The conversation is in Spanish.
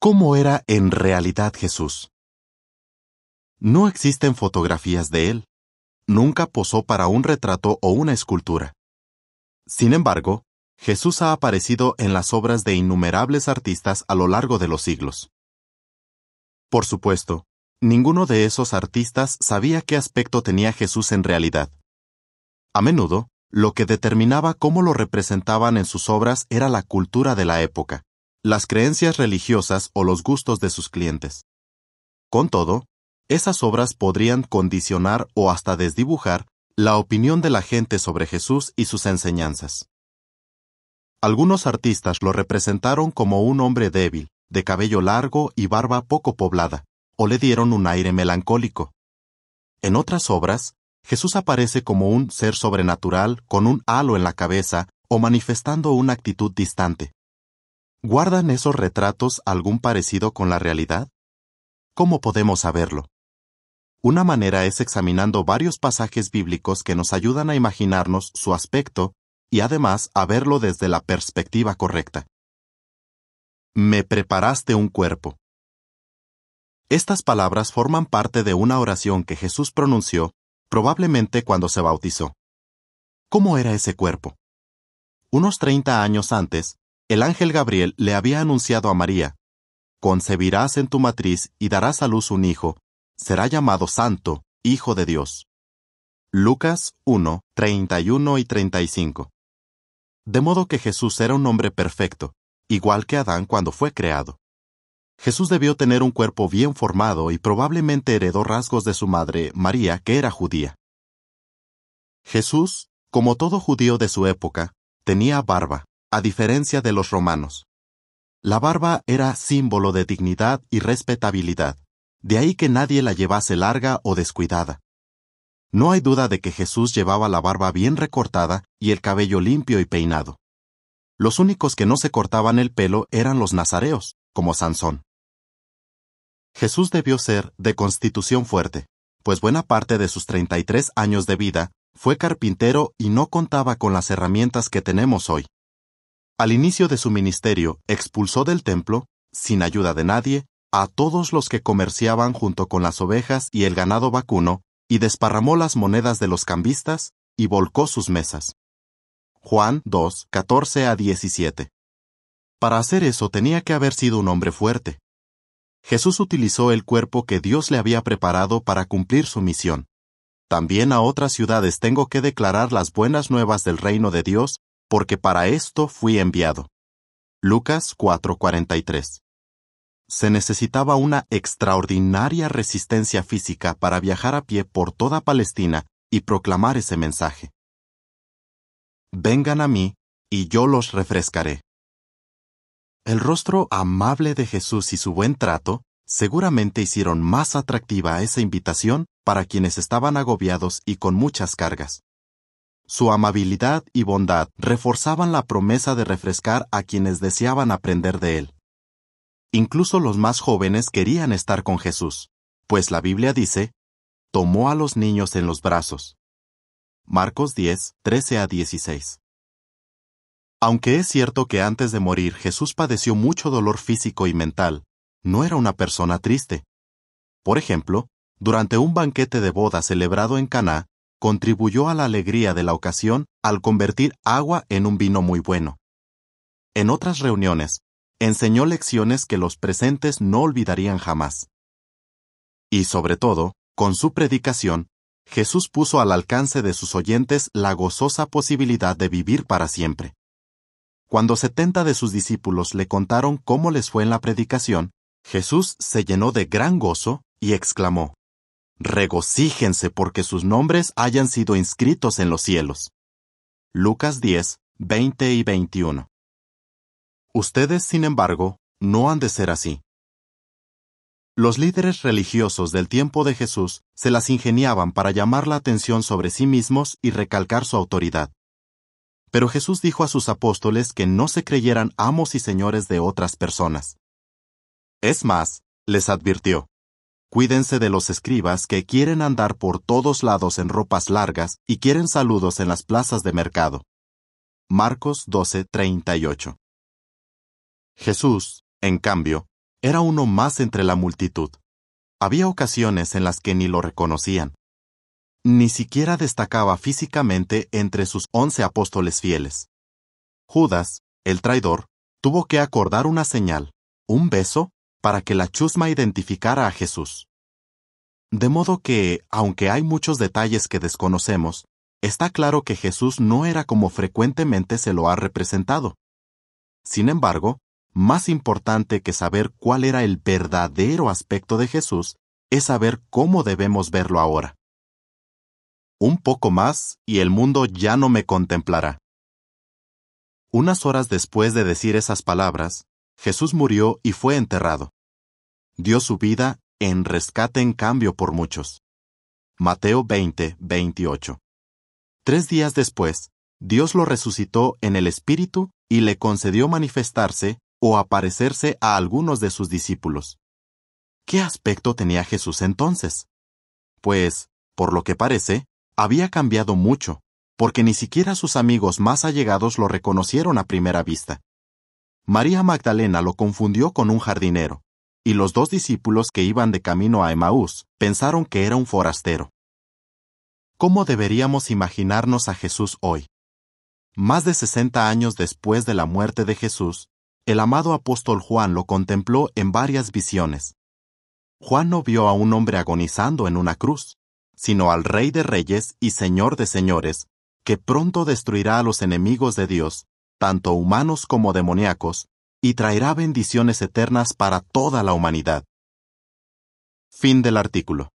cómo era en realidad Jesús. No existen fotografías de él. Nunca posó para un retrato o una escultura. Sin embargo, Jesús ha aparecido en las obras de innumerables artistas a lo largo de los siglos. Por supuesto, ninguno de esos artistas sabía qué aspecto tenía Jesús en realidad. A menudo, lo que determinaba cómo lo representaban en sus obras era la cultura de la época, las creencias religiosas o los gustos de sus clientes. Con todo, esas obras podrían condicionar o hasta desdibujar la opinión de la gente sobre Jesús y sus enseñanzas. Algunos artistas lo representaron como un hombre débil, de cabello largo y barba poco poblada, o le dieron un aire melancólico. En otras obras, Jesús aparece como un ser sobrenatural con un halo en la cabeza o manifestando una actitud distante. ¿Guardan esos retratos algún parecido con la realidad? ¿Cómo podemos saberlo? Una manera es examinando varios pasajes bíblicos que nos ayudan a imaginarnos su aspecto y además a verlo desde la perspectiva correcta. Me preparaste un cuerpo. Estas palabras forman parte de una oración que Jesús pronunció probablemente cuando se bautizó. ¿Cómo era ese cuerpo? Unos 30 años antes, el ángel Gabriel le había anunciado a María, Concebirás en tu matriz y darás a luz un hijo, será llamado Santo, Hijo de Dios. Lucas 1, 31 y 35. De modo que Jesús era un hombre perfecto, igual que Adán cuando fue creado. Jesús debió tener un cuerpo bien formado y probablemente heredó rasgos de su madre, María, que era judía. Jesús, como todo judío de su época, tenía barba, a diferencia de los romanos. La barba era símbolo de dignidad y respetabilidad, de ahí que nadie la llevase larga o descuidada. No hay duda de que Jesús llevaba la barba bien recortada y el cabello limpio y peinado. Los únicos que no se cortaban el pelo eran los nazareos, como Sansón. Jesús debió ser de constitución fuerte, pues buena parte de sus 33 años de vida fue carpintero y no contaba con las herramientas que tenemos hoy. Al inicio de su ministerio, expulsó del templo, sin ayuda de nadie, a todos los que comerciaban junto con las ovejas y el ganado vacuno, y desparramó las monedas de los cambistas, y volcó sus mesas. Juan 2, 14 a 17. Para hacer eso tenía que haber sido un hombre fuerte. Jesús utilizó el cuerpo que Dios le había preparado para cumplir su misión. También a otras ciudades tengo que declarar las buenas nuevas del reino de Dios porque para esto fui enviado. Lucas 4:43 Se necesitaba una extraordinaria resistencia física para viajar a pie por toda Palestina y proclamar ese mensaje. Vengan a mí, y yo los refrescaré. El rostro amable de Jesús y su buen trato seguramente hicieron más atractiva esa invitación para quienes estaban agobiados y con muchas cargas. Su amabilidad y bondad reforzaban la promesa de refrescar a quienes deseaban aprender de él. Incluso los más jóvenes querían estar con Jesús, pues la Biblia dice, tomó a los niños en los brazos. Marcos 10, 13 a 16. Aunque es cierto que antes de morir Jesús padeció mucho dolor físico y mental, no era una persona triste. Por ejemplo, durante un banquete de boda celebrado en Caná, contribuyó a la alegría de la ocasión al convertir agua en un vino muy bueno. En otras reuniones, enseñó lecciones que los presentes no olvidarían jamás. Y sobre todo, con su predicación, Jesús puso al alcance de sus oyentes la gozosa posibilidad de vivir para siempre. Cuando setenta de sus discípulos le contaron cómo les fue en la predicación, Jesús se llenó de gran gozo y exclamó, regocíjense porque sus nombres hayan sido inscritos en los cielos. Lucas 10, 20 y 21. Ustedes, sin embargo, no han de ser así. Los líderes religiosos del tiempo de Jesús se las ingeniaban para llamar la atención sobre sí mismos y recalcar su autoridad. Pero Jesús dijo a sus apóstoles que no se creyeran amos y señores de otras personas. Es más, les advirtió, Cuídense de los escribas que quieren andar por todos lados en ropas largas y quieren saludos en las plazas de mercado. Marcos 12:38 Jesús, en cambio, era uno más entre la multitud. Había ocasiones en las que ni lo reconocían. Ni siquiera destacaba físicamente entre sus once apóstoles fieles. Judas, el traidor, tuvo que acordar una señal, un beso para que la chusma identificara a Jesús. De modo que, aunque hay muchos detalles que desconocemos, está claro que Jesús no era como frecuentemente se lo ha representado. Sin embargo, más importante que saber cuál era el verdadero aspecto de Jesús es saber cómo debemos verlo ahora. Un poco más y el mundo ya no me contemplará. Unas horas después de decir esas palabras, Jesús murió y fue enterrado. Dio su vida en rescate en cambio por muchos. Mateo 20, 28. Tres días después, Dios lo resucitó en el Espíritu y le concedió manifestarse o aparecerse a algunos de sus discípulos. ¿Qué aspecto tenía Jesús entonces? Pues, por lo que parece, había cambiado mucho, porque ni siquiera sus amigos más allegados lo reconocieron a primera vista. María Magdalena lo confundió con un jardinero, y los dos discípulos que iban de camino a Emaús pensaron que era un forastero. ¿Cómo deberíamos imaginarnos a Jesús hoy? Más de 60 años después de la muerte de Jesús, el amado apóstol Juan lo contempló en varias visiones. Juan no vio a un hombre agonizando en una cruz, sino al Rey de Reyes y Señor de Señores, que pronto destruirá a los enemigos de Dios tanto humanos como demoníacos, y traerá bendiciones eternas para toda la humanidad. Fin del artículo.